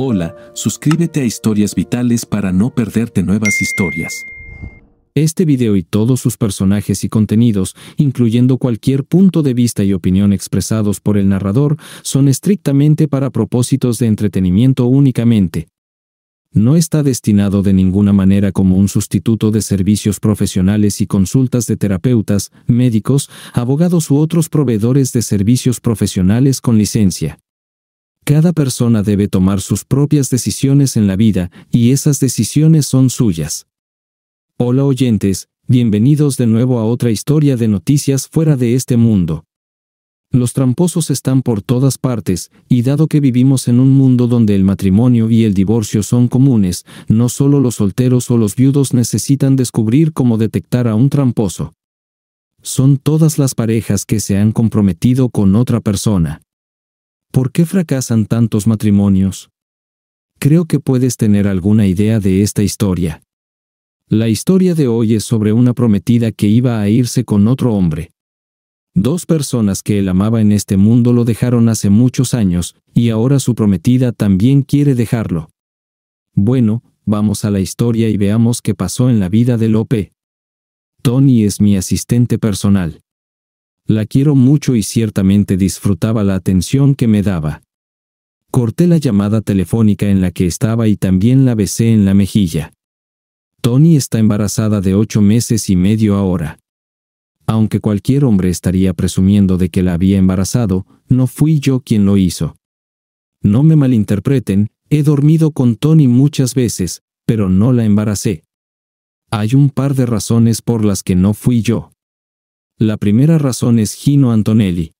Hola, suscríbete a Historias Vitales para no perderte nuevas historias. Este video y todos sus personajes y contenidos, incluyendo cualquier punto de vista y opinión expresados por el narrador, son estrictamente para propósitos de entretenimiento únicamente. No está destinado de ninguna manera como un sustituto de servicios profesionales y consultas de terapeutas, médicos, abogados u otros proveedores de servicios profesionales con licencia. Cada persona debe tomar sus propias decisiones en la vida, y esas decisiones son suyas. Hola oyentes, bienvenidos de nuevo a otra historia de noticias fuera de este mundo. Los tramposos están por todas partes, y dado que vivimos en un mundo donde el matrimonio y el divorcio son comunes, no solo los solteros o los viudos necesitan descubrir cómo detectar a un tramposo. Son todas las parejas que se han comprometido con otra persona. ¿Por qué fracasan tantos matrimonios? Creo que puedes tener alguna idea de esta historia. La historia de hoy es sobre una prometida que iba a irse con otro hombre. Dos personas que él amaba en este mundo lo dejaron hace muchos años, y ahora su prometida también quiere dejarlo. Bueno, vamos a la historia y veamos qué pasó en la vida de Lope. Tony es mi asistente personal. La quiero mucho y ciertamente disfrutaba la atención que me daba. Corté la llamada telefónica en la que estaba y también la besé en la mejilla. Tony está embarazada de ocho meses y medio ahora. Aunque cualquier hombre estaría presumiendo de que la había embarazado, no fui yo quien lo hizo. No me malinterpreten, he dormido con Tony muchas veces, pero no la embaracé. Hay un par de razones por las que no fui yo. La primera razón es Gino Antonelli.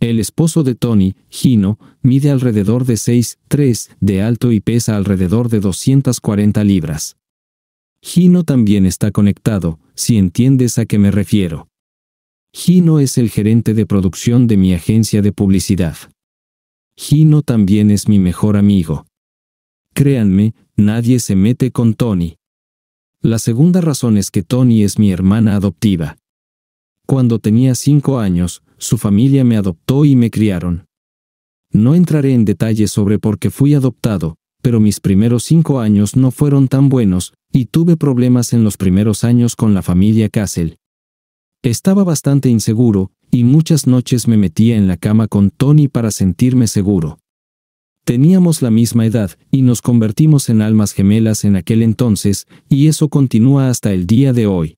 El esposo de Tony, Gino, mide alrededor de 6,3 de alto y pesa alrededor de 240 libras. Gino también está conectado, si entiendes a qué me refiero. Gino es el gerente de producción de mi agencia de publicidad. Gino también es mi mejor amigo. Créanme, nadie se mete con Tony. La segunda razón es que Tony es mi hermana adoptiva. Cuando tenía cinco años, su familia me adoptó y me criaron. No entraré en detalles sobre por qué fui adoptado, pero mis primeros cinco años no fueron tan buenos, y tuve problemas en los primeros años con la familia Castle. Estaba bastante inseguro, y muchas noches me metía en la cama con Tony para sentirme seguro. Teníamos la misma edad, y nos convertimos en almas gemelas en aquel entonces, y eso continúa hasta el día de hoy.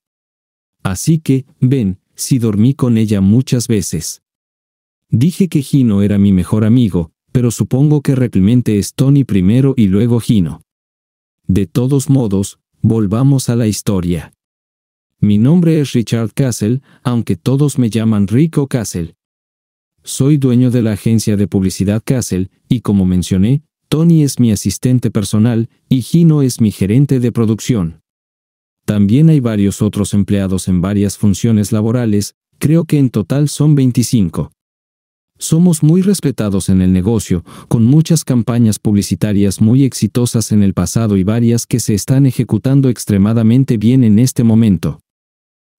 Así que, ven, si dormí con ella muchas veces. Dije que Gino era mi mejor amigo, pero supongo que realmente es Tony primero y luego Gino. De todos modos, volvamos a la historia. Mi nombre es Richard Castle, aunque todos me llaman Rico Castle. Soy dueño de la agencia de publicidad Castle, y como mencioné, Tony es mi asistente personal y Gino es mi gerente de producción. También hay varios otros empleados en varias funciones laborales, creo que en total son 25. Somos muy respetados en el negocio, con muchas campañas publicitarias muy exitosas en el pasado y varias que se están ejecutando extremadamente bien en este momento.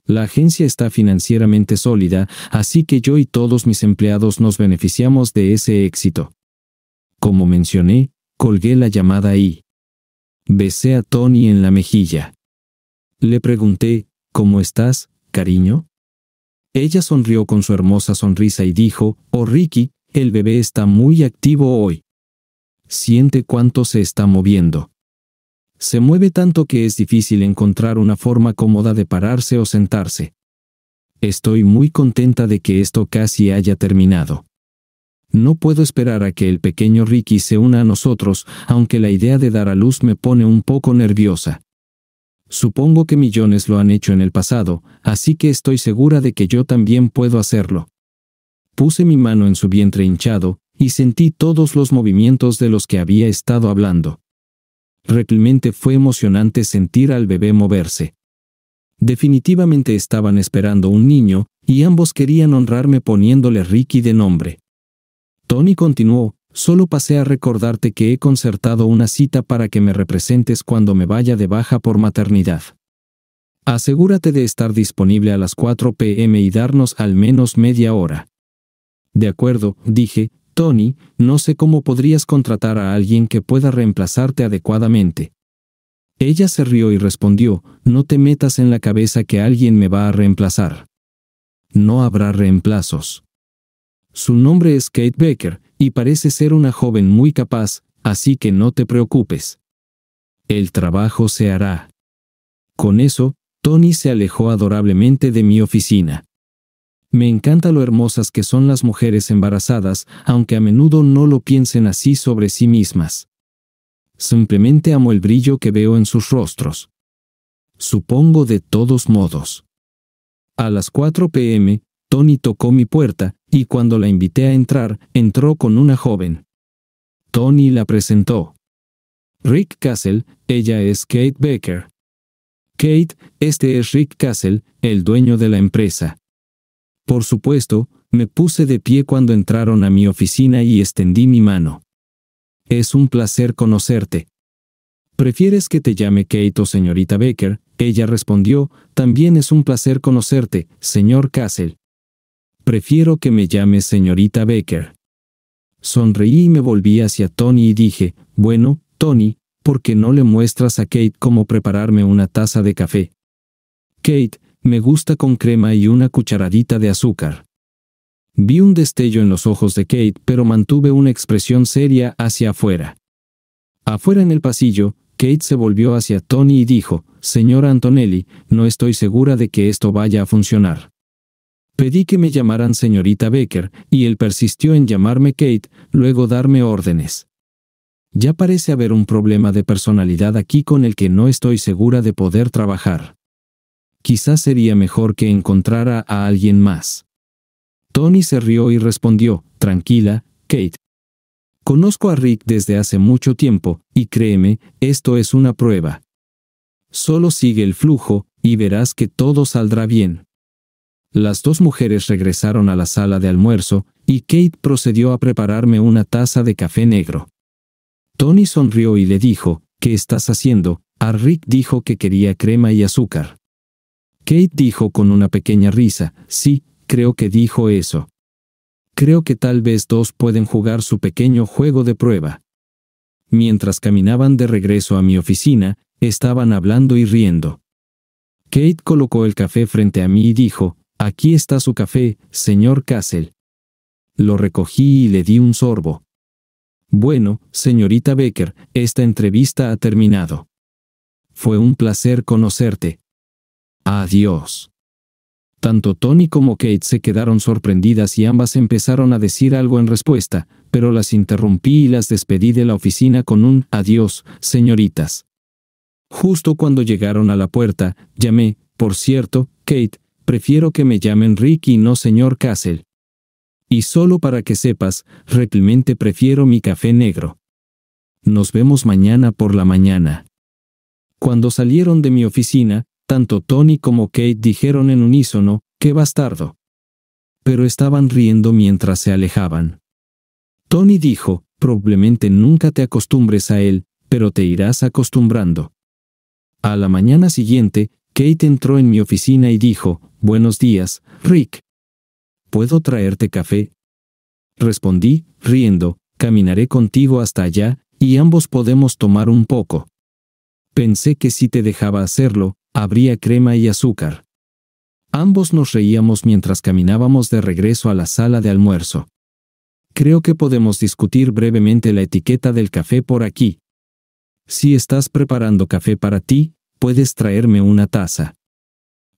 La agencia está financieramente sólida, así que yo y todos mis empleados nos beneficiamos de ese éxito. Como mencioné, colgué la llamada y besé a Tony en la mejilla. Le pregunté, ¿Cómo estás, cariño? Ella sonrió con su hermosa sonrisa y dijo, Oh Ricky, el bebé está muy activo hoy. Siente cuánto se está moviendo. Se mueve tanto que es difícil encontrar una forma cómoda de pararse o sentarse. Estoy muy contenta de que esto casi haya terminado. No puedo esperar a que el pequeño Ricky se una a nosotros, aunque la idea de dar a luz me pone un poco nerviosa. Supongo que millones lo han hecho en el pasado, así que estoy segura de que yo también puedo hacerlo. Puse mi mano en su vientre hinchado, y sentí todos los movimientos de los que había estado hablando. Realmente fue emocionante sentir al bebé moverse. Definitivamente estaban esperando un niño, y ambos querían honrarme poniéndole Ricky de nombre. Tony continuó, Solo pasé a recordarte que he concertado una cita para que me representes cuando me vaya de baja por maternidad. Asegúrate de estar disponible a las 4 pm y darnos al menos media hora. De acuerdo, dije, Tony, no sé cómo podrías contratar a alguien que pueda reemplazarte adecuadamente. Ella se rió y respondió, no te metas en la cabeza que alguien me va a reemplazar. No habrá reemplazos. Su nombre es Kate Baker, y parece ser una joven muy capaz, así que no te preocupes. El trabajo se hará. Con eso, Tony se alejó adorablemente de mi oficina. Me encanta lo hermosas que son las mujeres embarazadas, aunque a menudo no lo piensen así sobre sí mismas. Simplemente amo el brillo que veo en sus rostros. Supongo de todos modos. A las 4 pm, Tony tocó mi puerta, y cuando la invité a entrar, entró con una joven. Tony la presentó. Rick Castle, ella es Kate Baker. Kate, este es Rick Castle, el dueño de la empresa. Por supuesto, me puse de pie cuando entraron a mi oficina y extendí mi mano. Es un placer conocerte. ¿Prefieres que te llame Kate o señorita Baker? Ella respondió, también es un placer conocerte, señor Castle. Prefiero que me llames señorita Baker. Sonreí y me volví hacia Tony y dije, bueno, Tony, ¿por qué no le muestras a Kate cómo prepararme una taza de café? Kate, me gusta con crema y una cucharadita de azúcar. Vi un destello en los ojos de Kate, pero mantuve una expresión seria hacia afuera. Afuera en el pasillo, Kate se volvió hacia Tony y dijo, Señora Antonelli, no estoy segura de que esto vaya a funcionar. Pedí que me llamaran señorita Becker, y él persistió en llamarme Kate, luego darme órdenes. Ya parece haber un problema de personalidad aquí con el que no estoy segura de poder trabajar. Quizás sería mejor que encontrara a alguien más. Tony se rió y respondió, tranquila, Kate. Conozco a Rick desde hace mucho tiempo, y créeme, esto es una prueba. Solo sigue el flujo, y verás que todo saldrá bien. Las dos mujeres regresaron a la sala de almuerzo, y Kate procedió a prepararme una taza de café negro. Tony sonrió y le dijo, ¿Qué estás haciendo? A Rick dijo que quería crema y azúcar. Kate dijo con una pequeña risa, sí, creo que dijo eso. Creo que tal vez dos pueden jugar su pequeño juego de prueba. Mientras caminaban de regreso a mi oficina, estaban hablando y riendo. Kate colocó el café frente a mí y dijo, Aquí está su café, señor Castle. Lo recogí y le di un sorbo. Bueno, señorita Becker, esta entrevista ha terminado. Fue un placer conocerte. Adiós. Tanto Tony como Kate se quedaron sorprendidas y ambas empezaron a decir algo en respuesta, pero las interrumpí y las despedí de la oficina con un adiós, señoritas. Justo cuando llegaron a la puerta, llamé, por cierto, Kate, prefiero que me llamen Rick y no señor Castle. Y solo para que sepas, realmente prefiero mi café negro. Nos vemos mañana por la mañana. Cuando salieron de mi oficina, tanto Tony como Kate dijeron en unísono, qué bastardo. Pero estaban riendo mientras se alejaban. Tony dijo, probablemente nunca te acostumbres a él, pero te irás acostumbrando. A la mañana siguiente, Kate entró en mi oficina y dijo, Buenos días, Rick. ¿Puedo traerte café? Respondí, riendo, caminaré contigo hasta allá, y ambos podemos tomar un poco. Pensé que si te dejaba hacerlo, habría crema y azúcar. Ambos nos reíamos mientras caminábamos de regreso a la sala de almuerzo. Creo que podemos discutir brevemente la etiqueta del café por aquí. Si estás preparando café para ti, puedes traerme una taza.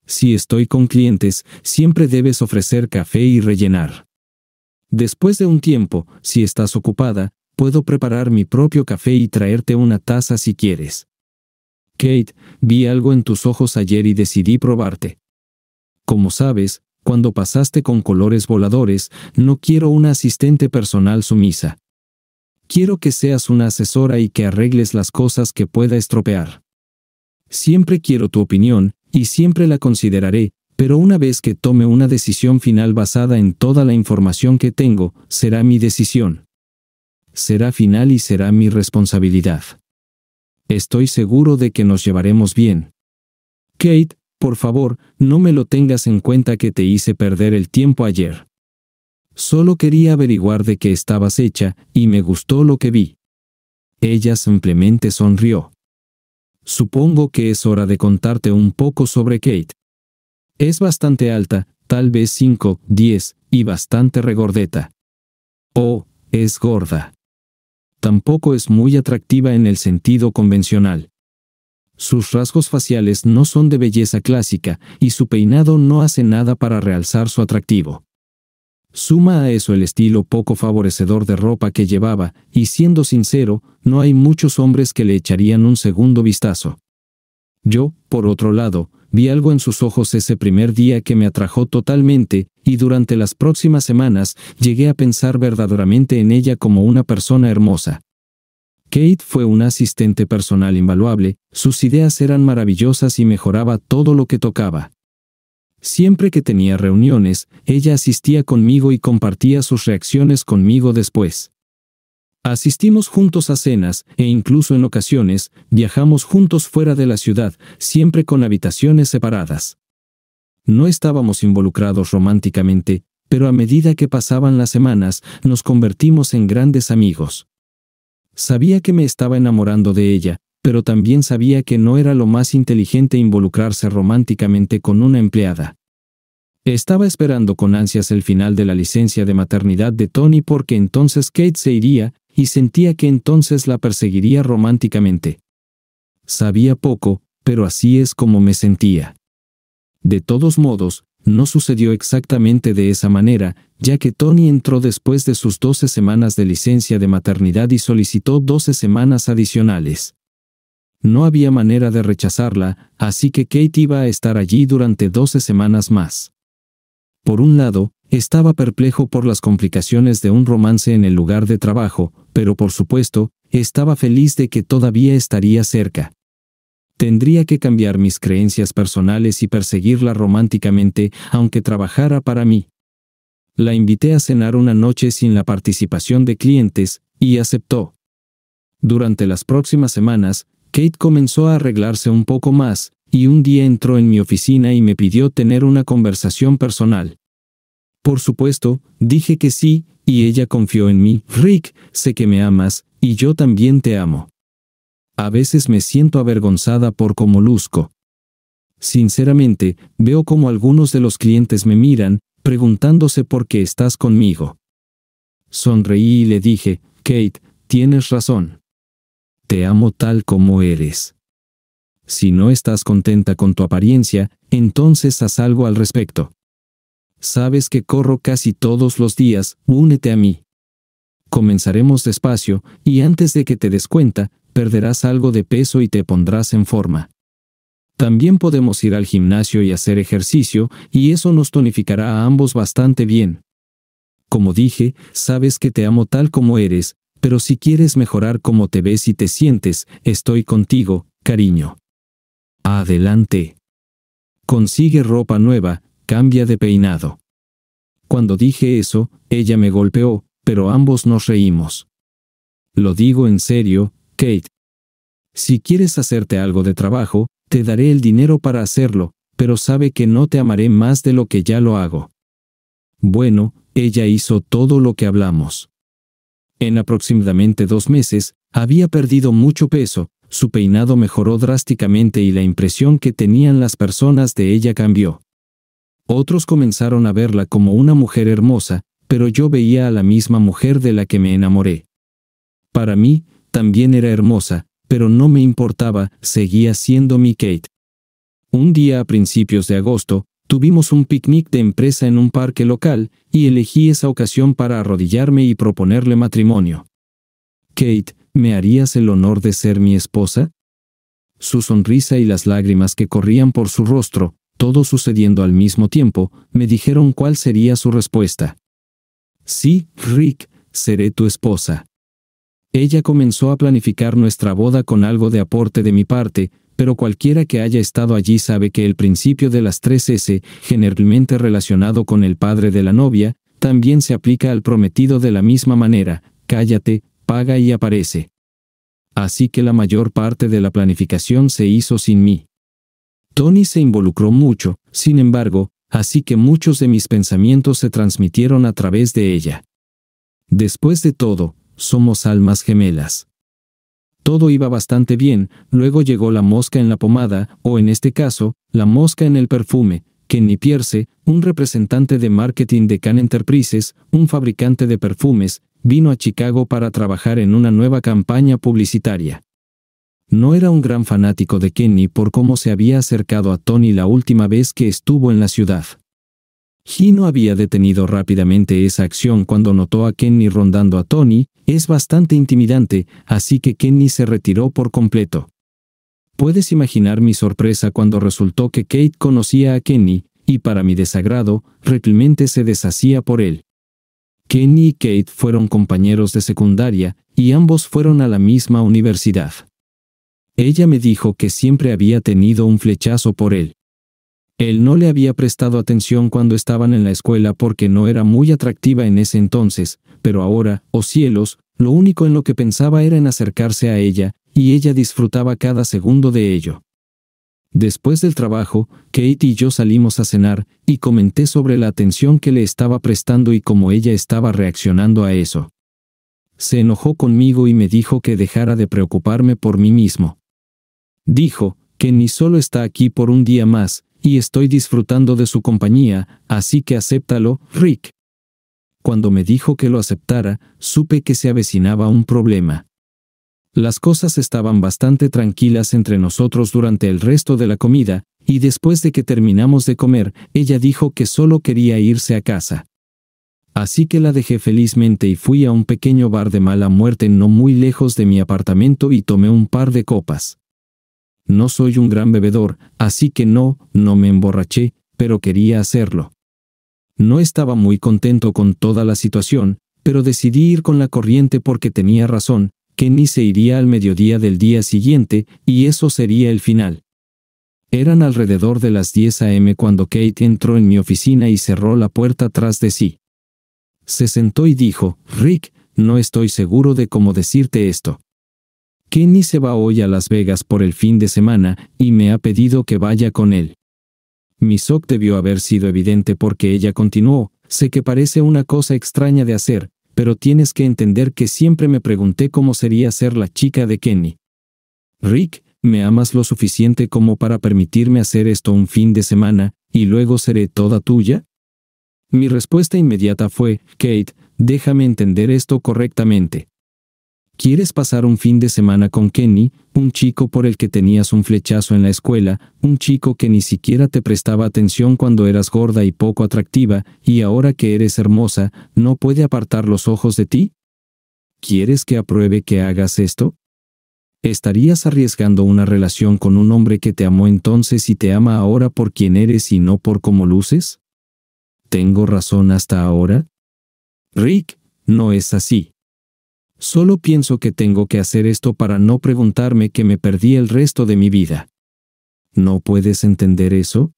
Si estoy con clientes, siempre debes ofrecer café y rellenar. Después de un tiempo, si estás ocupada, puedo preparar mi propio café y traerte una taza si quieres. Kate, vi algo en tus ojos ayer y decidí probarte. Como sabes, cuando pasaste con colores voladores, no quiero una asistente personal sumisa. Quiero que seas una asesora y que arregles las cosas que pueda estropear. Siempre quiero tu opinión, y siempre la consideraré, pero una vez que tome una decisión final basada en toda la información que tengo, será mi decisión. Será final y será mi responsabilidad. Estoy seguro de que nos llevaremos bien. Kate, por favor, no me lo tengas en cuenta que te hice perder el tiempo ayer. Solo quería averiguar de qué estabas hecha, y me gustó lo que vi. Ella simplemente sonrió. Supongo que es hora de contarte un poco sobre Kate. Es bastante alta, tal vez 5, 10, y bastante regordeta. oh, es gorda. Tampoco es muy atractiva en el sentido convencional. Sus rasgos faciales no son de belleza clásica, y su peinado no hace nada para realzar su atractivo. Suma a eso el estilo poco favorecedor de ropa que llevaba, y siendo sincero, no hay muchos hombres que le echarían un segundo vistazo. Yo, por otro lado, vi algo en sus ojos ese primer día que me atrajo totalmente, y durante las próximas semanas llegué a pensar verdaderamente en ella como una persona hermosa. Kate fue una asistente personal invaluable, sus ideas eran maravillosas y mejoraba todo lo que tocaba. Siempre que tenía reuniones, ella asistía conmigo y compartía sus reacciones conmigo después. Asistimos juntos a cenas, e incluso en ocasiones, viajamos juntos fuera de la ciudad, siempre con habitaciones separadas. No estábamos involucrados románticamente, pero a medida que pasaban las semanas, nos convertimos en grandes amigos. Sabía que me estaba enamorando de ella, pero también sabía que no era lo más inteligente involucrarse románticamente con una empleada. Estaba esperando con ansias el final de la licencia de maternidad de Tony porque entonces Kate se iría, y sentía que entonces la perseguiría románticamente. Sabía poco, pero así es como me sentía. De todos modos, no sucedió exactamente de esa manera, ya que Tony entró después de sus 12 semanas de licencia de maternidad y solicitó 12 semanas adicionales. No había manera de rechazarla, así que Kate iba a estar allí durante 12 semanas más. Por un lado, estaba perplejo por las complicaciones de un romance en el lugar de trabajo, pero por supuesto, estaba feliz de que todavía estaría cerca. Tendría que cambiar mis creencias personales y perseguirla románticamente, aunque trabajara para mí. La invité a cenar una noche sin la participación de clientes, y aceptó. Durante las próximas semanas, Kate comenzó a arreglarse un poco más, y un día entró en mi oficina y me pidió tener una conversación personal. Por supuesto, dije que sí, y ella confió en mí. Rick, sé que me amas, y yo también te amo. A veces me siento avergonzada por cómo luzco. Sinceramente, veo cómo algunos de los clientes me miran, preguntándose por qué estás conmigo. Sonreí y le dije, Kate, tienes razón te amo tal como eres. Si no estás contenta con tu apariencia, entonces haz algo al respecto. Sabes que corro casi todos los días, únete a mí. Comenzaremos despacio, y antes de que te des cuenta, perderás algo de peso y te pondrás en forma. También podemos ir al gimnasio y hacer ejercicio, y eso nos tonificará a ambos bastante bien. Como dije, sabes que te amo tal como eres, pero si quieres mejorar cómo te ves y te sientes, estoy contigo, cariño. Adelante. Consigue ropa nueva, cambia de peinado. Cuando dije eso, ella me golpeó, pero ambos nos reímos. Lo digo en serio, Kate. Si quieres hacerte algo de trabajo, te daré el dinero para hacerlo, pero sabe que no te amaré más de lo que ya lo hago. Bueno, ella hizo todo lo que hablamos. En aproximadamente dos meses, había perdido mucho peso, su peinado mejoró drásticamente y la impresión que tenían las personas de ella cambió. Otros comenzaron a verla como una mujer hermosa, pero yo veía a la misma mujer de la que me enamoré. Para mí, también era hermosa, pero no me importaba, seguía siendo mi Kate. Un día a principios de agosto, Tuvimos un picnic de empresa en un parque local, y elegí esa ocasión para arrodillarme y proponerle matrimonio. Kate, ¿me harías el honor de ser mi esposa? Su sonrisa y las lágrimas que corrían por su rostro, todo sucediendo al mismo tiempo, me dijeron cuál sería su respuesta. Sí, Rick, seré tu esposa. Ella comenzó a planificar nuestra boda con algo de aporte de mi parte, pero cualquiera que haya estado allí sabe que el principio de las tres S, generalmente relacionado con el padre de la novia, también se aplica al prometido de la misma manera, cállate, paga y aparece. Así que la mayor parte de la planificación se hizo sin mí. Tony se involucró mucho, sin embargo, así que muchos de mis pensamientos se transmitieron a través de ella. Después de todo, somos almas gemelas. Todo iba bastante bien, luego llegó la mosca en la pomada, o en este caso, la mosca en el perfume, Kenny Pierce, un representante de marketing de Can Enterprises, un fabricante de perfumes, vino a Chicago para trabajar en una nueva campaña publicitaria. No era un gran fanático de Kenny por cómo se había acercado a Tony la última vez que estuvo en la ciudad no había detenido rápidamente esa acción cuando notó a Kenny rondando a Tony, es bastante intimidante, así que Kenny se retiró por completo. Puedes imaginar mi sorpresa cuando resultó que Kate conocía a Kenny, y para mi desagrado, realmente se deshacía por él. Kenny y Kate fueron compañeros de secundaria, y ambos fueron a la misma universidad. Ella me dijo que siempre había tenido un flechazo por él. Él no le había prestado atención cuando estaban en la escuela porque no era muy atractiva en ese entonces, pero ahora, oh cielos, lo único en lo que pensaba era en acercarse a ella, y ella disfrutaba cada segundo de ello. Después del trabajo, Kate y yo salimos a cenar, y comenté sobre la atención que le estaba prestando y cómo ella estaba reaccionando a eso. Se enojó conmigo y me dijo que dejara de preocuparme por mí mismo. Dijo, que ni solo está aquí por un día más, y estoy disfrutando de su compañía, así que acéptalo, Rick. Cuando me dijo que lo aceptara, supe que se avecinaba un problema. Las cosas estaban bastante tranquilas entre nosotros durante el resto de la comida, y después de que terminamos de comer, ella dijo que solo quería irse a casa. Así que la dejé felizmente y fui a un pequeño bar de mala muerte no muy lejos de mi apartamento y tomé un par de copas. No soy un gran bebedor, así que no, no me emborraché, pero quería hacerlo. No estaba muy contento con toda la situación, pero decidí ir con la corriente porque tenía razón, que ni se iría al mediodía del día siguiente, y eso sería el final. Eran alrededor de las 10 a.m. cuando Kate entró en mi oficina y cerró la puerta tras de sí. Se sentó y dijo, Rick, no estoy seguro de cómo decirte esto. Kenny se va hoy a Las Vegas por el fin de semana y me ha pedido que vaya con él. Mi shock debió haber sido evidente porque ella continuó, sé que parece una cosa extraña de hacer, pero tienes que entender que siempre me pregunté cómo sería ser la chica de Kenny. Rick, me amas lo suficiente como para permitirme hacer esto un fin de semana, y luego seré toda tuya? Mi respuesta inmediata fue, Kate, déjame entender esto correctamente. ¿Quieres pasar un fin de semana con Kenny, un chico por el que tenías un flechazo en la escuela, un chico que ni siquiera te prestaba atención cuando eras gorda y poco atractiva, y ahora que eres hermosa, no puede apartar los ojos de ti? ¿Quieres que apruebe que hagas esto? ¿Estarías arriesgando una relación con un hombre que te amó entonces y te ama ahora por quien eres y no por cómo luces? ¿Tengo razón hasta ahora? Rick, no es así. Solo pienso que tengo que hacer esto para no preguntarme que me perdí el resto de mi vida. ¿No puedes entender eso?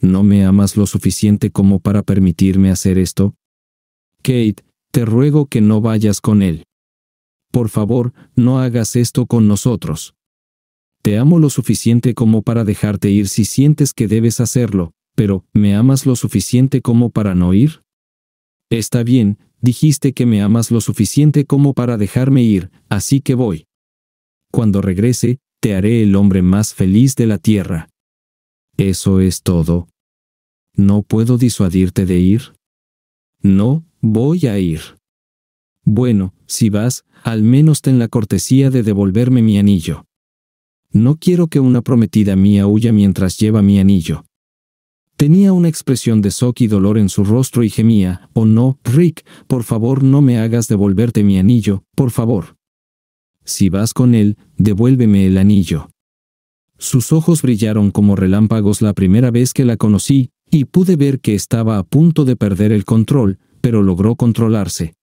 ¿No me amas lo suficiente como para permitirme hacer esto? Kate, te ruego que no vayas con él. Por favor, no hagas esto con nosotros. Te amo lo suficiente como para dejarte ir si sientes que debes hacerlo, pero ¿me amas lo suficiente como para no ir? Está bien, dijiste que me amas lo suficiente como para dejarme ir, así que voy. Cuando regrese, te haré el hombre más feliz de la tierra. Eso es todo. ¿No puedo disuadirte de ir? No, voy a ir. Bueno, si vas, al menos ten la cortesía de devolverme mi anillo. No quiero que una prometida mía huya mientras lleva mi anillo. Tenía una expresión de shock y dolor en su rostro y gemía, Oh no, Rick, por favor no me hagas devolverte mi anillo, por favor. Si vas con él, devuélveme el anillo. Sus ojos brillaron como relámpagos la primera vez que la conocí, y pude ver que estaba a punto de perder el control, pero logró controlarse.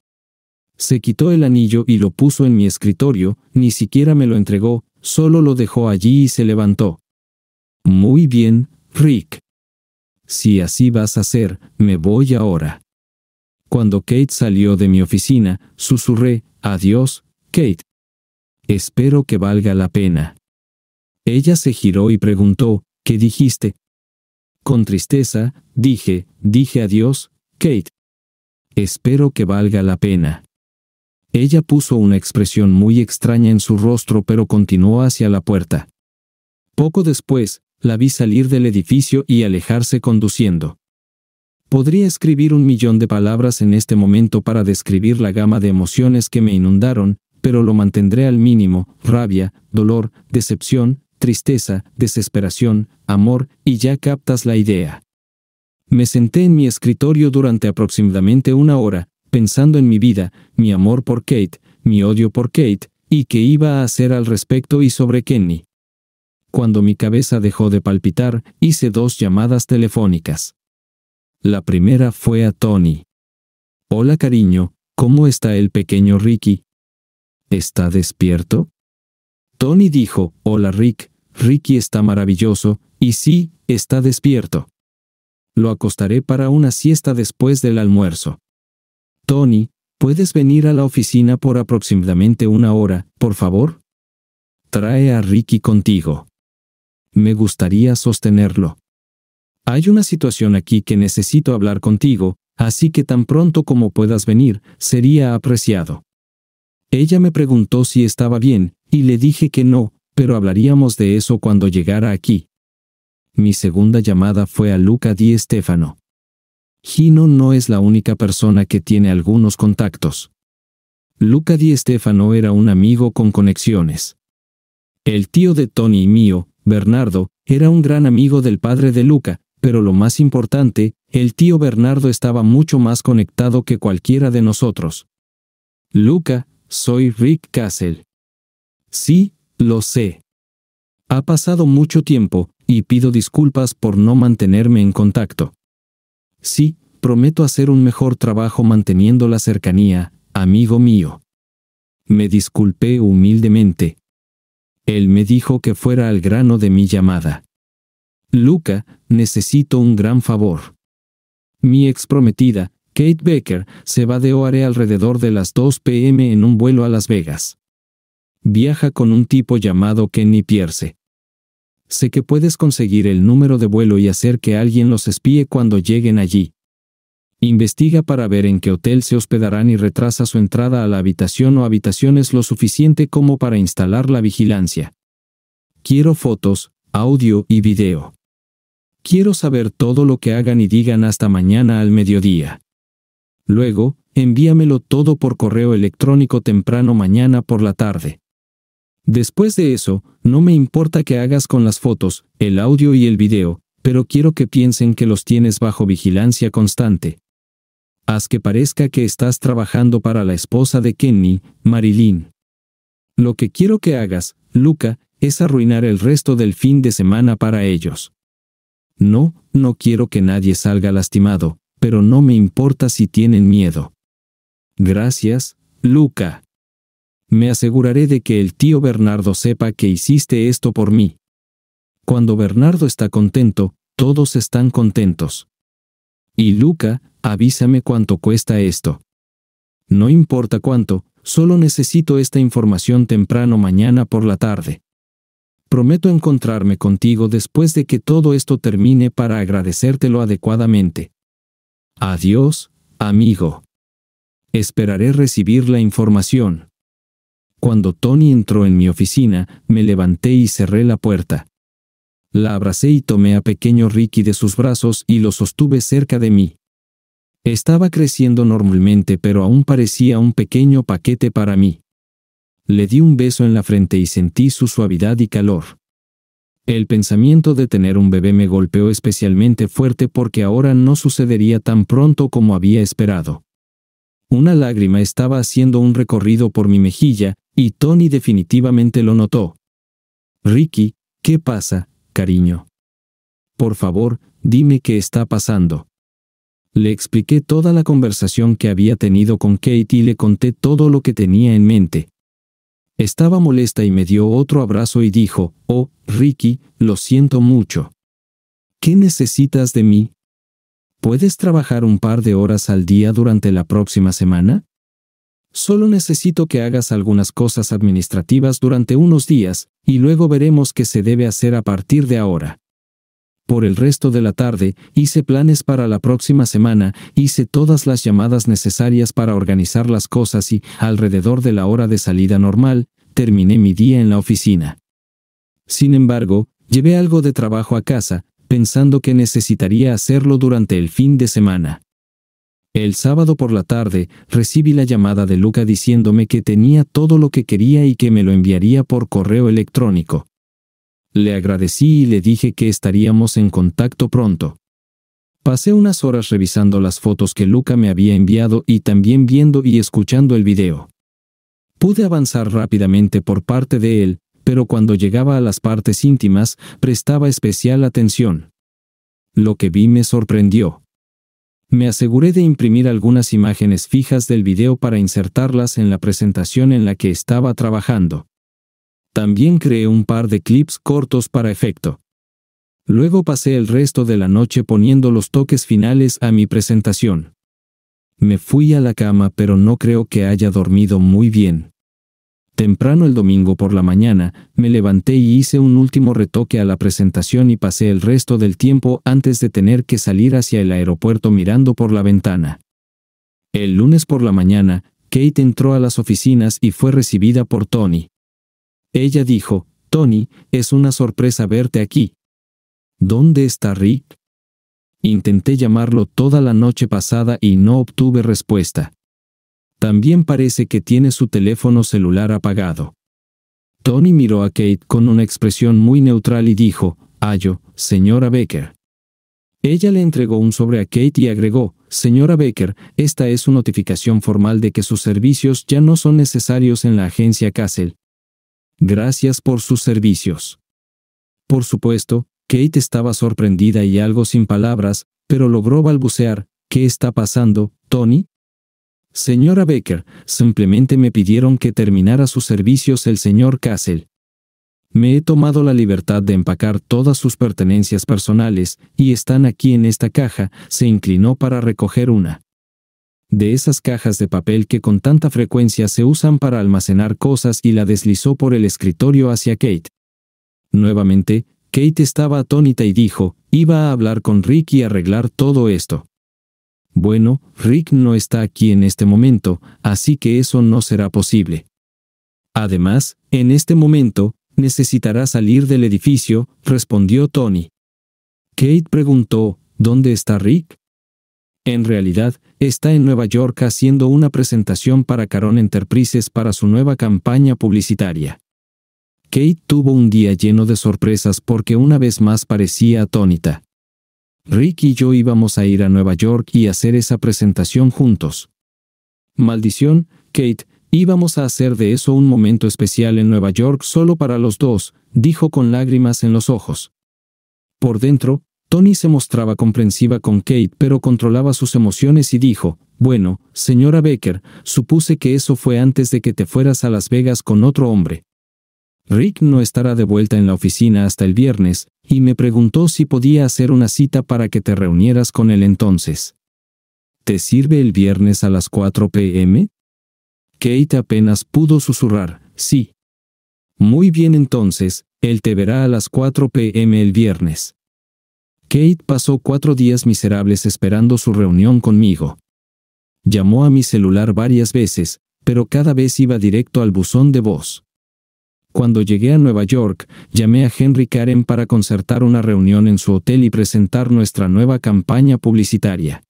Se quitó el anillo y lo puso en mi escritorio, ni siquiera me lo entregó, solo lo dejó allí y se levantó. Muy bien, Rick. Si así vas a hacer, me voy ahora. Cuando Kate salió de mi oficina, susurré, Adiós, Kate. Espero que valga la pena. Ella se giró y preguntó, ¿qué dijiste? Con tristeza, dije, dije adiós, Kate. Espero que valga la pena. Ella puso una expresión muy extraña en su rostro pero continuó hacia la puerta. Poco después, la vi salir del edificio y alejarse conduciendo. Podría escribir un millón de palabras en este momento para describir la gama de emociones que me inundaron, pero lo mantendré al mínimo, rabia, dolor, decepción, tristeza, desesperación, amor, y ya captas la idea. Me senté en mi escritorio durante aproximadamente una hora, pensando en mi vida, mi amor por Kate, mi odio por Kate, y qué iba a hacer al respecto y sobre Kenny. Cuando mi cabeza dejó de palpitar, hice dos llamadas telefónicas. La primera fue a Tony. Hola cariño, ¿cómo está el pequeño Ricky? ¿Está despierto? Tony dijo, hola Rick, Ricky está maravilloso, y sí, está despierto. Lo acostaré para una siesta después del almuerzo. Tony, ¿puedes venir a la oficina por aproximadamente una hora, por favor? Trae a Ricky contigo me gustaría sostenerlo. Hay una situación aquí que necesito hablar contigo, así que tan pronto como puedas venir, sería apreciado. Ella me preguntó si estaba bien, y le dije que no, pero hablaríamos de eso cuando llegara aquí. Mi segunda llamada fue a Luca Di Stefano. Gino no es la única persona que tiene algunos contactos. Luca Di Stefano era un amigo con conexiones. El tío de Tony y mío, Bernardo, era un gran amigo del padre de Luca, pero lo más importante, el tío Bernardo estaba mucho más conectado que cualquiera de nosotros. Luca, soy Rick Castle. Sí, lo sé. Ha pasado mucho tiempo, y pido disculpas por no mantenerme en contacto. Sí, prometo hacer un mejor trabajo manteniendo la cercanía, amigo mío. Me disculpé humildemente, él me dijo que fuera al grano de mi llamada. Luca, necesito un gran favor. Mi exprometida, Kate Baker, se va de Oare alrededor de las 2 pm en un vuelo a Las Vegas. Viaja con un tipo llamado Kenny Pierce. Sé que puedes conseguir el número de vuelo y hacer que alguien los espíe cuando lleguen allí. Investiga para ver en qué hotel se hospedarán y retrasa su entrada a la habitación o habitaciones lo suficiente como para instalar la vigilancia. Quiero fotos, audio y video. Quiero saber todo lo que hagan y digan hasta mañana al mediodía. Luego, envíamelo todo por correo electrónico temprano mañana por la tarde. Después de eso, no me importa qué hagas con las fotos, el audio y el video, pero quiero que piensen que los tienes bajo vigilancia constante. Haz que parezca que estás trabajando para la esposa de Kenny, Marilyn. Lo que quiero que hagas, Luca, es arruinar el resto del fin de semana para ellos. No, no quiero que nadie salga lastimado, pero no me importa si tienen miedo. Gracias, Luca. Me aseguraré de que el tío Bernardo sepa que hiciste esto por mí. Cuando Bernardo está contento, todos están contentos. Y Luca, avísame cuánto cuesta esto. No importa cuánto, solo necesito esta información temprano mañana por la tarde. Prometo encontrarme contigo después de que todo esto termine para agradecértelo adecuadamente. Adiós, amigo. Esperaré recibir la información. Cuando Tony entró en mi oficina, me levanté y cerré la puerta. La abracé y tomé a pequeño Ricky de sus brazos y lo sostuve cerca de mí. Estaba creciendo normalmente pero aún parecía un pequeño paquete para mí. Le di un beso en la frente y sentí su suavidad y calor. El pensamiento de tener un bebé me golpeó especialmente fuerte porque ahora no sucedería tan pronto como había esperado. Una lágrima estaba haciendo un recorrido por mi mejilla, y Tony definitivamente lo notó. Ricky, ¿qué pasa, cariño? Por favor, dime qué está pasando. Le expliqué toda la conversación que había tenido con Kate y le conté todo lo que tenía en mente. Estaba molesta y me dio otro abrazo y dijo, Oh, Ricky, lo siento mucho. ¿Qué necesitas de mí? ¿Puedes trabajar un par de horas al día durante la próxima semana? Solo necesito que hagas algunas cosas administrativas durante unos días, y luego veremos qué se debe hacer a partir de ahora. Por el resto de la tarde, hice planes para la próxima semana, hice todas las llamadas necesarias para organizar las cosas y, alrededor de la hora de salida normal, terminé mi día en la oficina. Sin embargo, llevé algo de trabajo a casa, pensando que necesitaría hacerlo durante el fin de semana. El sábado por la tarde recibí la llamada de Luca diciéndome que tenía todo lo que quería y que me lo enviaría por correo electrónico. Le agradecí y le dije que estaríamos en contacto pronto. Pasé unas horas revisando las fotos que Luca me había enviado y también viendo y escuchando el video. Pude avanzar rápidamente por parte de él, pero cuando llegaba a las partes íntimas, prestaba especial atención. Lo que vi me sorprendió. Me aseguré de imprimir algunas imágenes fijas del video para insertarlas en la presentación en la que estaba trabajando. También creé un par de clips cortos para efecto. Luego pasé el resto de la noche poniendo los toques finales a mi presentación. Me fui a la cama pero no creo que haya dormido muy bien. Temprano el domingo por la mañana, me levanté y hice un último retoque a la presentación y pasé el resto del tiempo antes de tener que salir hacia el aeropuerto mirando por la ventana. El lunes por la mañana, Kate entró a las oficinas y fue recibida por Tony. Ella dijo, Tony, es una sorpresa verte aquí. ¿Dónde está Rick? Intenté llamarlo toda la noche pasada y no obtuve respuesta. También parece que tiene su teléfono celular apagado. Tony miró a Kate con una expresión muy neutral y dijo, Ayo, señora Becker. Ella le entregó un sobre a Kate y agregó, Señora Becker, esta es su notificación formal de que sus servicios ya no son necesarios en la agencia Castle, Gracias por sus servicios. Por supuesto, Kate estaba sorprendida y algo sin palabras, pero logró balbucear, ¿Qué está pasando, Tony? Señora Becker, simplemente me pidieron que terminara sus servicios el señor Castle. Me he tomado la libertad de empacar todas sus pertenencias personales, y están aquí en esta caja, se inclinó para recoger una de esas cajas de papel que con tanta frecuencia se usan para almacenar cosas y la deslizó por el escritorio hacia Kate. Nuevamente, Kate estaba atónita y dijo, iba a hablar con Rick y arreglar todo esto. Bueno, Rick no está aquí en este momento, así que eso no será posible. Además, en este momento, necesitará salir del edificio, respondió Tony. Kate preguntó, ¿dónde está Rick? En realidad, está en Nueva York haciendo una presentación para Caron Enterprises para su nueva campaña publicitaria. Kate tuvo un día lleno de sorpresas porque una vez más parecía atónita. Rick y yo íbamos a ir a Nueva York y hacer esa presentación juntos. Maldición, Kate, íbamos a hacer de eso un momento especial en Nueva York solo para los dos, dijo con lágrimas en los ojos. Por dentro, Tony se mostraba comprensiva con Kate pero controlaba sus emociones y dijo, bueno, señora Becker, supuse que eso fue antes de que te fueras a Las Vegas con otro hombre. Rick no estará de vuelta en la oficina hasta el viernes, y me preguntó si podía hacer una cita para que te reunieras con él entonces. ¿Te sirve el viernes a las 4 pm? Kate apenas pudo susurrar, sí. Muy bien entonces, él te verá a las 4 pm el viernes. Kate pasó cuatro días miserables esperando su reunión conmigo. Llamó a mi celular varias veces, pero cada vez iba directo al buzón de voz. Cuando llegué a Nueva York, llamé a Henry Karen para concertar una reunión en su hotel y presentar nuestra nueva campaña publicitaria.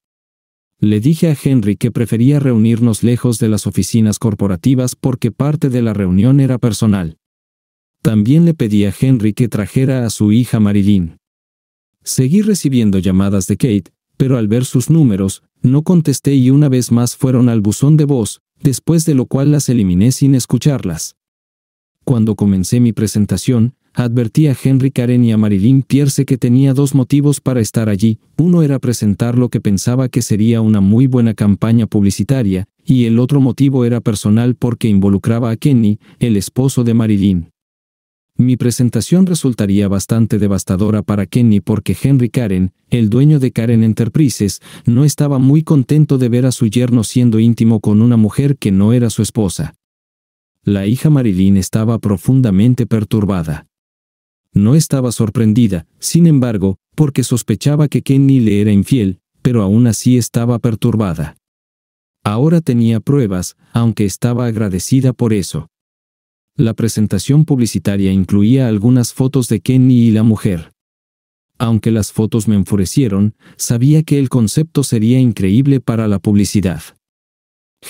Le dije a Henry que prefería reunirnos lejos de las oficinas corporativas porque parte de la reunión era personal. También le pedí a Henry que trajera a su hija Marilyn. Seguí recibiendo llamadas de Kate, pero al ver sus números, no contesté y una vez más fueron al buzón de voz, después de lo cual las eliminé sin escucharlas. Cuando comencé mi presentación, advertí a Henry Karen y a Marilyn Pierce que tenía dos motivos para estar allí. Uno era presentar lo que pensaba que sería una muy buena campaña publicitaria, y el otro motivo era personal porque involucraba a Kenny, el esposo de Marilyn. Mi presentación resultaría bastante devastadora para Kenny porque Henry Karen, el dueño de Karen Enterprises, no estaba muy contento de ver a su yerno siendo íntimo con una mujer que no era su esposa. La hija Marilyn estaba profundamente perturbada. No estaba sorprendida, sin embargo, porque sospechaba que Kenny le era infiel, pero aún así estaba perturbada. Ahora tenía pruebas, aunque estaba agradecida por eso. La presentación publicitaria incluía algunas fotos de Kenny y la mujer. Aunque las fotos me enfurecieron, sabía que el concepto sería increíble para la publicidad.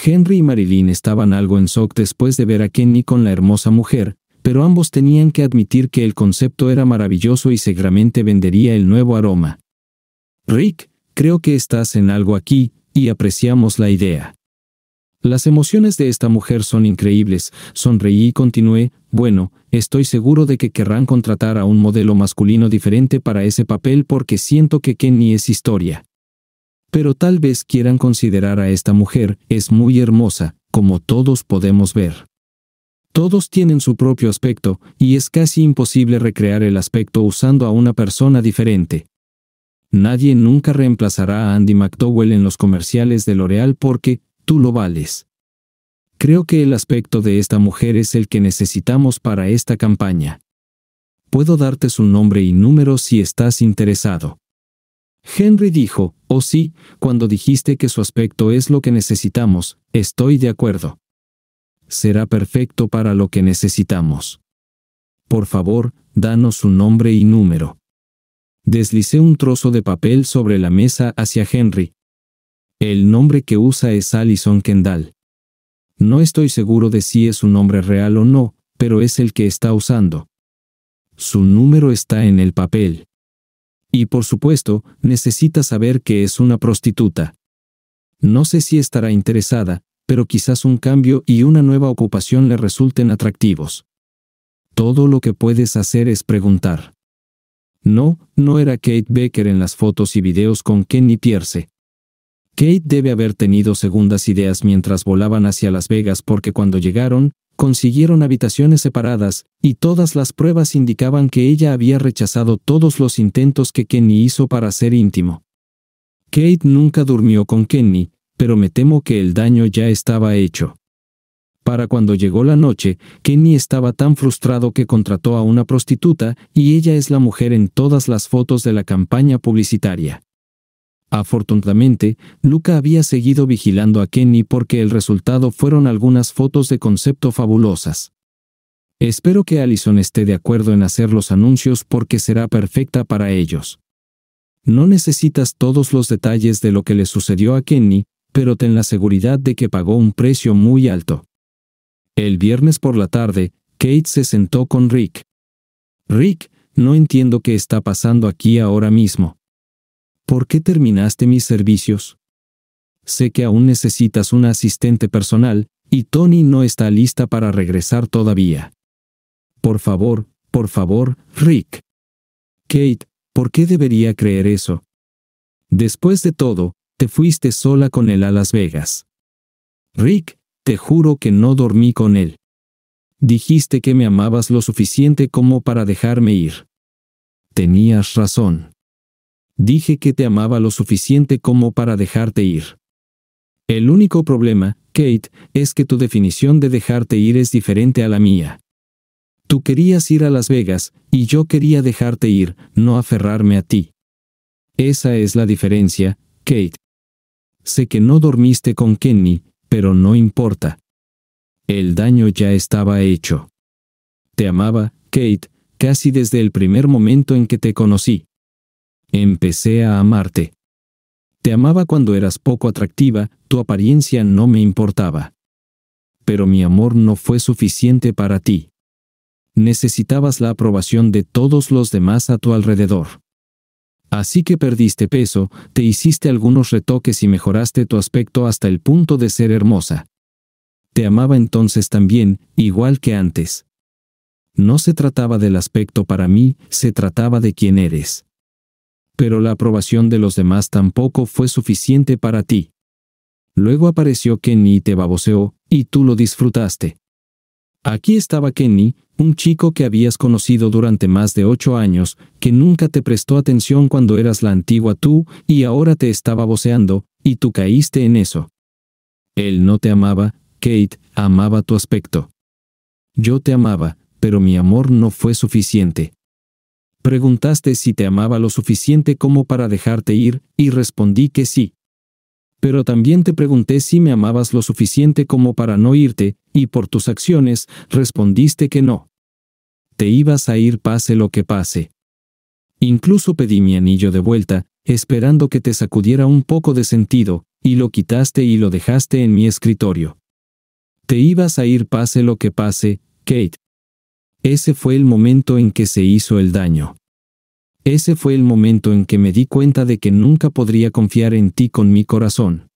Henry y Marilyn estaban algo en shock después de ver a Kenny con la hermosa mujer, pero ambos tenían que admitir que el concepto era maravilloso y seguramente vendería el nuevo aroma. Rick, creo que estás en algo aquí, y apreciamos la idea. Las emociones de esta mujer son increíbles, sonreí y continué, bueno, estoy seguro de que querrán contratar a un modelo masculino diferente para ese papel porque siento que Kenny es historia. Pero tal vez quieran considerar a esta mujer, es muy hermosa, como todos podemos ver. Todos tienen su propio aspecto, y es casi imposible recrear el aspecto usando a una persona diferente. Nadie nunca reemplazará a Andy McDowell en los comerciales de L'Oreal porque, tú lo vales. Creo que el aspecto de esta mujer es el que necesitamos para esta campaña. Puedo darte su nombre y número si estás interesado. Henry dijo, oh sí, cuando dijiste que su aspecto es lo que necesitamos, estoy de acuerdo. Será perfecto para lo que necesitamos. Por favor, danos su nombre y número. Deslicé un trozo de papel sobre la mesa hacia Henry, el nombre que usa es Allison Kendall. No estoy seguro de si es un nombre real o no, pero es el que está usando. Su número está en el papel. Y por supuesto, necesita saber que es una prostituta. No sé si estará interesada, pero quizás un cambio y una nueva ocupación le resulten atractivos. Todo lo que puedes hacer es preguntar. No, no era Kate Becker en las fotos y videos con Kenny Pierce. Kate debe haber tenido segundas ideas mientras volaban hacia Las Vegas porque cuando llegaron, consiguieron habitaciones separadas, y todas las pruebas indicaban que ella había rechazado todos los intentos que Kenny hizo para ser íntimo. Kate nunca durmió con Kenny, pero me temo que el daño ya estaba hecho. Para cuando llegó la noche, Kenny estaba tan frustrado que contrató a una prostituta, y ella es la mujer en todas las fotos de la campaña publicitaria. Afortunadamente, Luca había seguido vigilando a Kenny porque el resultado fueron algunas fotos de concepto fabulosas. Espero que Allison esté de acuerdo en hacer los anuncios porque será perfecta para ellos. No necesitas todos los detalles de lo que le sucedió a Kenny, pero ten la seguridad de que pagó un precio muy alto. El viernes por la tarde, Kate se sentó con Rick. Rick, no entiendo qué está pasando aquí ahora mismo. ¿Por qué terminaste mis servicios? Sé que aún necesitas una asistente personal, y Tony no está lista para regresar todavía. Por favor, por favor, Rick. Kate, ¿por qué debería creer eso? Después de todo, te fuiste sola con él a Las Vegas. Rick, te juro que no dormí con él. Dijiste que me amabas lo suficiente como para dejarme ir. Tenías razón. Dije que te amaba lo suficiente como para dejarte ir. El único problema, Kate, es que tu definición de dejarte ir es diferente a la mía. Tú querías ir a Las Vegas, y yo quería dejarte ir, no aferrarme a ti. Esa es la diferencia, Kate. Sé que no dormiste con Kenny, pero no importa. El daño ya estaba hecho. Te amaba, Kate, casi desde el primer momento en que te conocí. Empecé a amarte. Te amaba cuando eras poco atractiva, tu apariencia no me importaba. Pero mi amor no fue suficiente para ti. Necesitabas la aprobación de todos los demás a tu alrededor. Así que perdiste peso, te hiciste algunos retoques y mejoraste tu aspecto hasta el punto de ser hermosa. Te amaba entonces también, igual que antes. No se trataba del aspecto para mí, se trataba de quién eres pero la aprobación de los demás tampoco fue suficiente para ti. Luego apareció Kenny y te baboseó, y tú lo disfrutaste. Aquí estaba Kenny, un chico que habías conocido durante más de ocho años, que nunca te prestó atención cuando eras la antigua tú, y ahora te estaba baboseando, y tú caíste en eso. Él no te amaba, Kate, amaba tu aspecto. Yo te amaba, pero mi amor no fue suficiente. Preguntaste si te amaba lo suficiente como para dejarte ir, y respondí que sí. Pero también te pregunté si me amabas lo suficiente como para no irte, y por tus acciones, respondiste que no. Te ibas a ir pase lo que pase. Incluso pedí mi anillo de vuelta, esperando que te sacudiera un poco de sentido, y lo quitaste y lo dejaste en mi escritorio. Te ibas a ir pase lo que pase, Kate. Ese fue el momento en que se hizo el daño. Ese fue el momento en que me di cuenta de que nunca podría confiar en ti con mi corazón.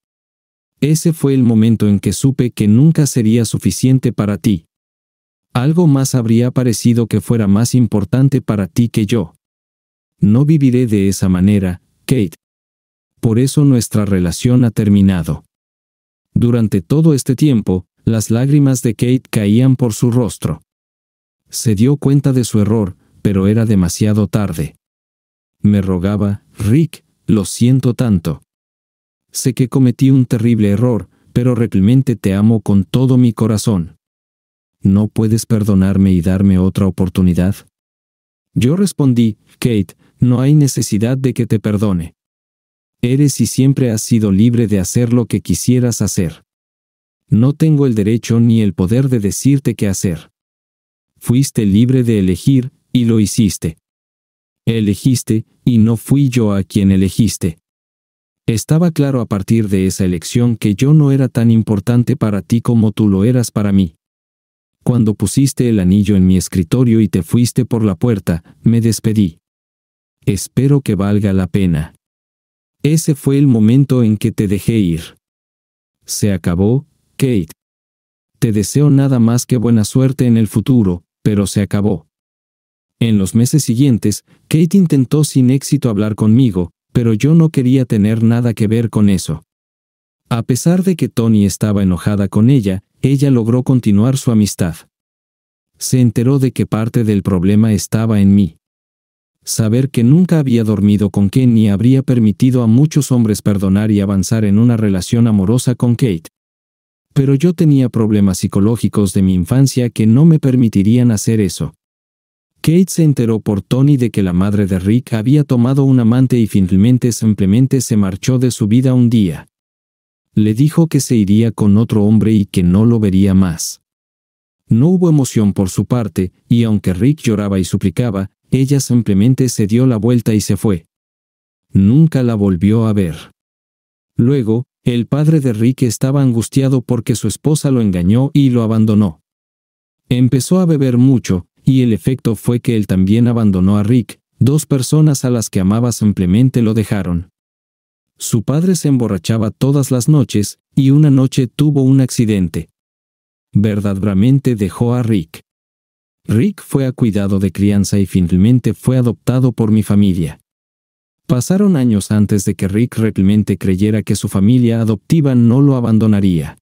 Ese fue el momento en que supe que nunca sería suficiente para ti. Algo más habría parecido que fuera más importante para ti que yo. No viviré de esa manera, Kate. Por eso nuestra relación ha terminado. Durante todo este tiempo, las lágrimas de Kate caían por su rostro. Se dio cuenta de su error, pero era demasiado tarde. Me rogaba, Rick, lo siento tanto. Sé que cometí un terrible error, pero realmente te amo con todo mi corazón. ¿No puedes perdonarme y darme otra oportunidad? Yo respondí, Kate, no hay necesidad de que te perdone. Eres y siempre has sido libre de hacer lo que quisieras hacer. No tengo el derecho ni el poder de decirte qué hacer fuiste libre de elegir, y lo hiciste. Elegiste, y no fui yo a quien elegiste. Estaba claro a partir de esa elección que yo no era tan importante para ti como tú lo eras para mí. Cuando pusiste el anillo en mi escritorio y te fuiste por la puerta, me despedí. Espero que valga la pena. Ese fue el momento en que te dejé ir. Se acabó, Kate. Te deseo nada más que buena suerte en el futuro, pero se acabó. En los meses siguientes, Kate intentó sin éxito hablar conmigo, pero yo no quería tener nada que ver con eso. A pesar de que Tony estaba enojada con ella, ella logró continuar su amistad. Se enteró de que parte del problema estaba en mí. Saber que nunca había dormido con ni habría permitido a muchos hombres perdonar y avanzar en una relación amorosa con Kate, pero yo tenía problemas psicológicos de mi infancia que no me permitirían hacer eso. Kate se enteró por Tony de que la madre de Rick había tomado un amante y finalmente simplemente se marchó de su vida un día. Le dijo que se iría con otro hombre y que no lo vería más. No hubo emoción por su parte, y aunque Rick lloraba y suplicaba, ella simplemente se dio la vuelta y se fue. Nunca la volvió a ver. Luego, el padre de Rick estaba angustiado porque su esposa lo engañó y lo abandonó. Empezó a beber mucho, y el efecto fue que él también abandonó a Rick, dos personas a las que amaba simplemente lo dejaron. Su padre se emborrachaba todas las noches, y una noche tuvo un accidente. Verdaderamente dejó a Rick. Rick fue a cuidado de crianza y finalmente fue adoptado por mi familia. Pasaron años antes de que Rick realmente creyera que su familia adoptiva no lo abandonaría.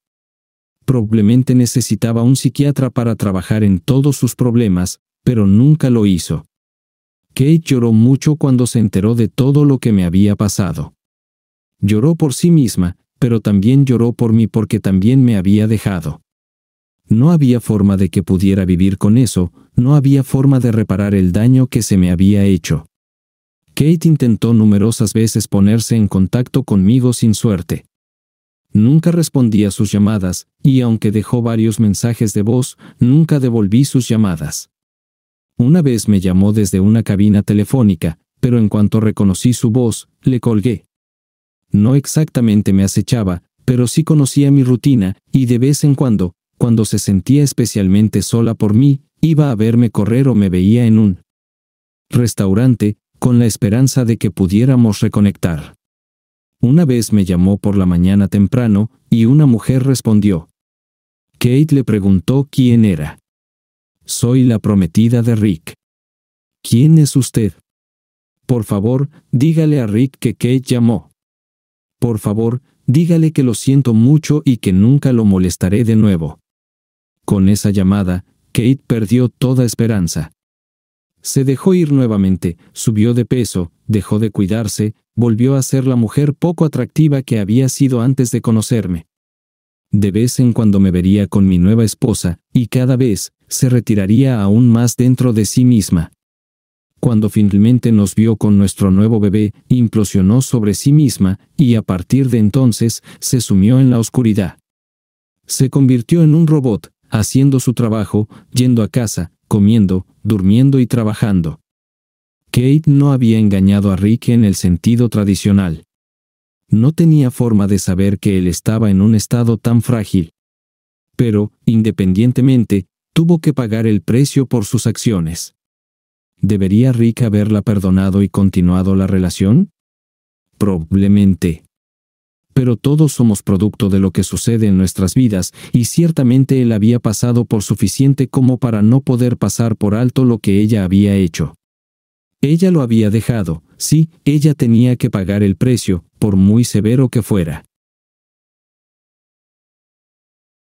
Probablemente necesitaba un psiquiatra para trabajar en todos sus problemas, pero nunca lo hizo. Kate lloró mucho cuando se enteró de todo lo que me había pasado. Lloró por sí misma, pero también lloró por mí porque también me había dejado. No había forma de que pudiera vivir con eso, no había forma de reparar el daño que se me había hecho. Kate intentó numerosas veces ponerse en contacto conmigo sin suerte. Nunca respondí a sus llamadas, y aunque dejó varios mensajes de voz, nunca devolví sus llamadas. Una vez me llamó desde una cabina telefónica, pero en cuanto reconocí su voz, le colgué. No exactamente me acechaba, pero sí conocía mi rutina, y de vez en cuando, cuando se sentía especialmente sola por mí, iba a verme correr o me veía en un restaurante, con la esperanza de que pudiéramos reconectar. Una vez me llamó por la mañana temprano, y una mujer respondió. Kate le preguntó quién era. Soy la prometida de Rick. ¿Quién es usted? Por favor, dígale a Rick que Kate llamó. Por favor, dígale que lo siento mucho y que nunca lo molestaré de nuevo. Con esa llamada, Kate perdió toda esperanza. Se dejó ir nuevamente, subió de peso, dejó de cuidarse, volvió a ser la mujer poco atractiva que había sido antes de conocerme. De vez en cuando me vería con mi nueva esposa, y cada vez, se retiraría aún más dentro de sí misma. Cuando finalmente nos vio con nuestro nuevo bebé, implosionó sobre sí misma, y a partir de entonces, se sumió en la oscuridad. Se convirtió en un robot, haciendo su trabajo, yendo a casa, comiendo, durmiendo y trabajando. Kate no había engañado a Rick en el sentido tradicional. No tenía forma de saber que él estaba en un estado tan frágil. Pero, independientemente, tuvo que pagar el precio por sus acciones. ¿Debería Rick haberla perdonado y continuado la relación? Probablemente pero todos somos producto de lo que sucede en nuestras vidas, y ciertamente él había pasado por suficiente como para no poder pasar por alto lo que ella había hecho. Ella lo había dejado, sí, ella tenía que pagar el precio, por muy severo que fuera.